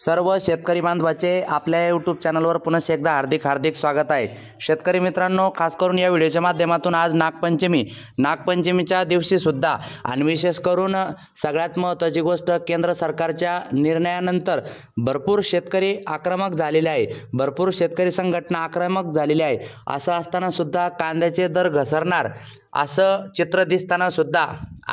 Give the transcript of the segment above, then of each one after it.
सर्व शेतकरी बांधवाचे आपल्या यूट्यूब चॅनलवर पुनश एकदा हार्दिक हार्दिक स्वागत आहे शेतकरी मित्रांनो खास करून या व्हिडिओच्या माध्यमातून आज नागपंचमी नागपंचमीच्या दिवशीसुद्धा आणि विशेष करून सगळ्यात महत्त्वाची गोष्ट केंद्र सरकारच्या निर्णयानंतर भरपूर शेतकरी आक्रमक झालेले आहे भरपूर शेतकरी संघटना आक्रमक झालेली आहे असं असतानासुद्धा कांद्याचे दर घसरणार असं चित्र दिसतानासुद्धा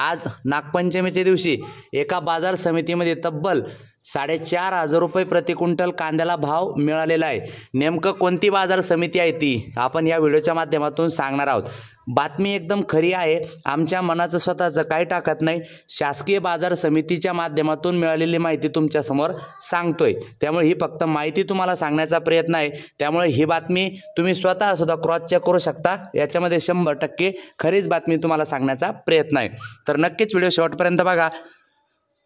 आज नागपंचमीच्या दिवशी एका बाजार समितीमध्ये तब्बल साडेचार हजार रुपये प्रति क्विंटल कांद्याला भाव मिळालेला आहे नेमकं कोणती बाजार समिती आहे ती आपण या व्हिडिओच्या माध्यमातून सांगणार आहोत बातमी एकदम खरी आहे आमच्या मनाचं स्वतःचं काही टाकत नाही शासकीय बाजार समितीच्या माध्यमातून मिळालेली माहिती तुमच्यासमोर सांगतोय त्यामुळे ही फक्त माहिती तुम्हाला सांगण्याचा प्रयत्न आहे त्यामुळे ही बातमी तुम्ही स्वतः सुद्धा क्रॉस चेक करू शकता याच्यामध्ये शंभर टक्के खरीच बातमी तुम्हाला सांगण्याचा प्रयत्न आहे तर नक्कीच व्हिडिओ शेवटपर्यंत बघा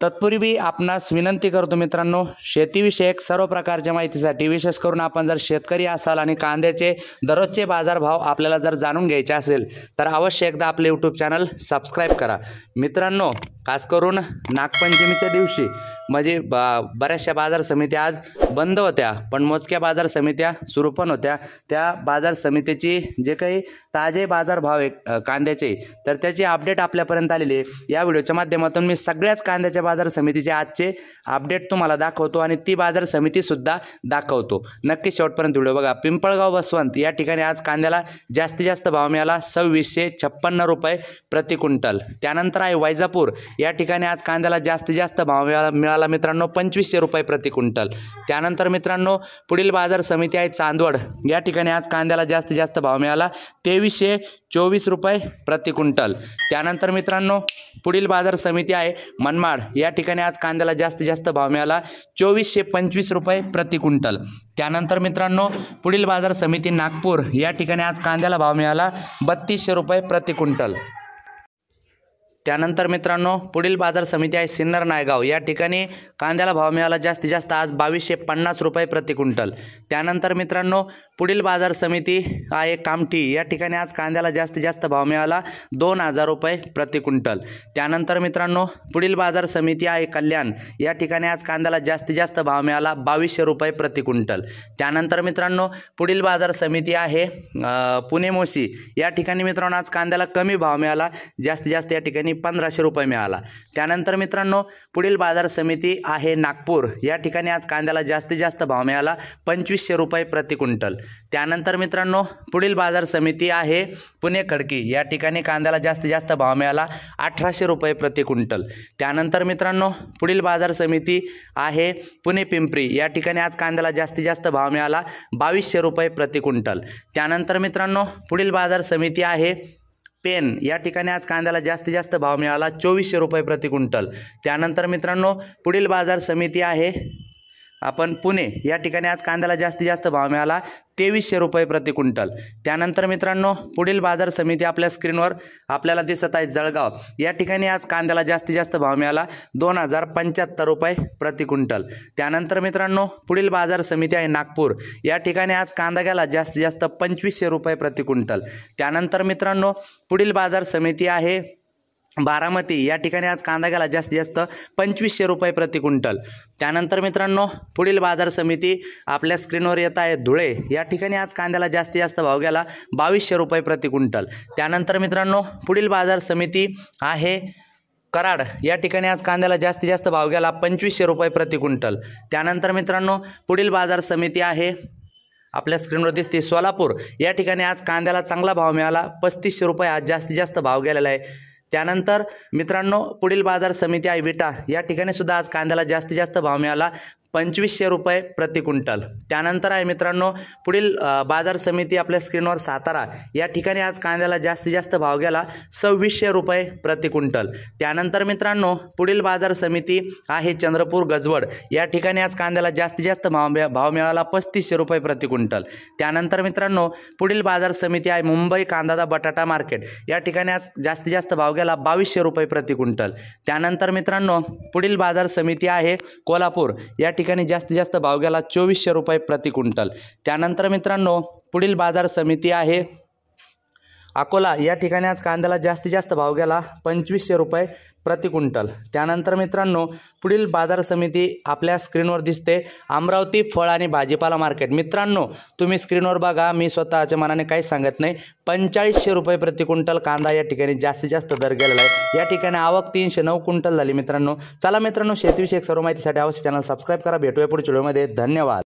तत्पूर्वी आपणास विनंती करतो मित्रांनो शेतीविषयक सर्व प्रकारच्या माहितीसाठी विशेष करून आपण जर शेतकरी असाल आणि कांद्याचे दररोजचे बाजारभाव आपल्याला जर जाणून घ्यायचे असेल तर अवश्य एकदा आपले यूट्यूब चॅनल सबस्क्राईब करा मित्रांनो खास करून नागपंचमीच्या दिवशी म्हणजे बा बऱ्याचशा बाजार समित्या आज बंद होत्या पण मोजक्या बाजार समित्या सुरू पण होत्या त्या बाजार समितीची जे काही ताजे बाजार भाव आहे कांद्याचे तर त्याची अपडेट आपल्यापर्यंत आलेली आहे या व्हिडिओच्या माध्यमातून मी सगळ्याच कांद्याच्या बाजार समितीचे आजचे अपडेट तुम्हाला दाखवतो आणि ती बाजार समितीसुद्धा दाखवतो नक्की शेवटपर्यंत व्हिडिओ बघा पिंपळगाव बसवंत या ठिकाणी आज कांद्याला जास्तीत जास्त भाव मिळाला सव्वीसशे छप्पन्न रुपये प्रति क्विंटल त्यानंतर आहे वैजापूर या ठिकाणी आज कांद्याला जास्तीत जास्त भाव मिळाला मिळाला मित्रांनो पंचवीसशे रुपये प्रति क्विंटल त्यानंतर मित्रांनो पुढील बाजार समिती आहे चांदवड या ठिकाणी आज कांद्याला जास्तीत जास्त भाव मिळाला तेवीसशे चोवीस रुपये प्रति क्विंटल त्यानंतर मित्रांनो पुढील बाजार समिती आहे मनमाड या ठिकाणी आज कांद्याला जास्तीत जास्त भाव मिळाला चोवीसशे पंचवीस रुपये प्रति क्विंटल त्यानंतर मित्रांनो पुढील बाजार समिती नागपूर या ठिकाणी आज कांद्याला भाव मिळाला बत्तीसशे रुपये प्रति क्विंटल त्यानंतर मित्रांनो पुढील बाजार समिती आहे सिन्नर नायगाव या ठिकाणी कांद्याला भाव मिळाला जास्तीत जास्त आज बावीसशे पन्नास रुपये प्रति क्विंटल त्यानंतर मित्रांनो पुढील बाजार समिती आहे कामठी या ठिकाणी आज कांद्याला जास्तीत जास्त भाव मिळाला दोन हजार रुपये प्रति क्विंटल त्यानंतर मित्रांनो पुढील बाजार समिती आहे कल्याण या ठिकाणी आज कांद्याला जास्तीत जास्त भाव मिळाला बावीसशे रुपये प्रति क्विंटल त्यानंतर मित्रांनो पुढील बाजार समिती आहे पुणे मोशी या ठिकाणी मित्रांनो आज कांद्याला कमी भाव मिळाला जास्तीत जास्त या ठिकाणी पंधराशे रुपये मिळाला त्यानंतर मित्रांनो पुढील बाजार समिती आहे नागपूर या ठिकाणी आज कांद्याला जास्तीत जास्त भाव मिळाला पंचवीसशे रुपये प्रति क्विंटल त्यानंतर मित्रांनो पुढील बाजार समिती आहे पुणे खडकी या ठिकाणी कांद्याला जास्तीत जास्त भाव मिळाला अठराशे रुपये प्रति क्विंटल त्यानंतर मित्रांनो पुढील बाजार समिती आहे पुणे पिंपरी या ठिकाणी आज कांद्याला जास्तीत जास्त भाव मिळाला बावीसशे रुपये प्रति क्विंटल त्यानंतर मित्रांनो पुढील बाजार समिती आहे पेन या ठिकाणी आज कांद्याला जास्तीत जास्त भाव मिळाला चोवीसशे रुपये प्रति क्विंटल त्यानंतर मित्रांनो पुढील बाजार समिती आहे आपण पुणे या ठिकाणी आज कांद्याला जास्तीत जास्त भाव मिळाला तेवीसशे रुपये प्रति क्विंटल त्यानंतर मित्रांनो पुढील बाजार समिती आपल्या स्क्रीनवर आपल्याला दिसत आहे जळगाव या ठिकाणी आज कांद्याला जास्तीत जास्त भाव मिळाला दोन हजार पंच्याहत्तर रुपये प्रति क्विंटल त्यानंतर मित्रांनो पुढील बाजार समिती आहे नागपूर या ठिकाणी आज कांदा घ्यायला जास्तीत जास्त पंचवीसशे रुपये प्रति क्विंटल त्यानंतर मित्रांनो पुढील बाजार समिती आहे बारामती या ठिकाणी आज कांदा गेला जास्तीत जास्त पंचवीसशे रुपये प्रति क्विंटल त्यानंतर मित्रांनो पुढील बाजार समिती आपल्या स्क्रीनवर येत आहे धुळे या ठिकाणी आज कांद्याला जास्तीत जास्त भाव गेला बावीसशे रुपये प्रति क्विंटल त्यानंतर मित्रांनो पुढील बाजार समिती आहे कराड या ठिकाणी आज कांद्याला जास्तीत जास्त भाव गेला पंचवीसशे रुपये प्रति क्विंटल त्यानंतर मित्रांनो पुढील बाजार समिती आहे आपल्या स्क्रीनवर दिसते सोलापूर या ठिकाणी आज कांद्याला चांगला भाव मिळाला पस्तीसशे रुपये आज जास्तीत जास्त भाव गेलेला आहे त्यानंतर मित्रांनो पुढील बाजार समिती आहे विटा या ठिकाणी सुद्धा आज कांद्याला जास्तीत जास्त भाव मिळाला पंचवीसशे रुपये प्रति क्विंटल त्यानंतर आहे मित्रांनो पुढील बाजार समिती आपल्या स्क्रीनवर सातारा या ठिकाणी आज कांद्याला जास्तीत जास्त भाव गेला सव्वीसशे रुपये प्रति क्विंटल त्यानंतर मित्रांनो पुढील बाजार समिती आहे चंद्रपूर गजवड या ठिकाणी आज कांद्याला जास्तीत जास्त भाव भाव मिळाला पस्तीसशे रुपये प्रति क्विंटल त्यानंतर मित्रांनो पुढील बाजार समिती आहे मुंबई कांदा बटाटा मार्केट या ठिकाणी आज जास्तीत जास्त भाव गेला बावीसशे रुपये प्रति क्विंटल त्यानंतर मित्रांनो पुढील बाजार समिती आहे कोल्हापूर या ठिकाणी ठिकाणी जास्तीत जास्त भाव गेला चोवीसशे रुपये प्रति क्विंटल त्यानंतर मित्रांनो पुढील बाजार समिती आहे अकोला या ठिकाणी आज कांद्याला जास्तीत जास्त भाव गेला पंचवीसशे रुपये प्रति क्विंटल त्यानंतर मित्रांनो पुढील बाजार समिती आपल्या स्क्रीनवर दिसते अमरावती फळ आणि भाजीपाला मार्केट मित्रांनो तुम्ही स्क्रीनवर बघा मी स्वतःच्या मनाने काहीच सांगत नाही पंचाळीसशे रुपये प्रति क्विंटल कांदा या ठिकाणी जास्तीत जास्त दर गेलेला आहे या ठिकाणी आवक तीनशे नऊ क्विंटल झाली मित्रांनो चला मित्रांनो शेतीविषयक सर्व माहितीसाठी अवश्य चॅनल सबस्क्राईब करा भेटूया पुढच्या व्हिडिओमध्ये धन्यवाद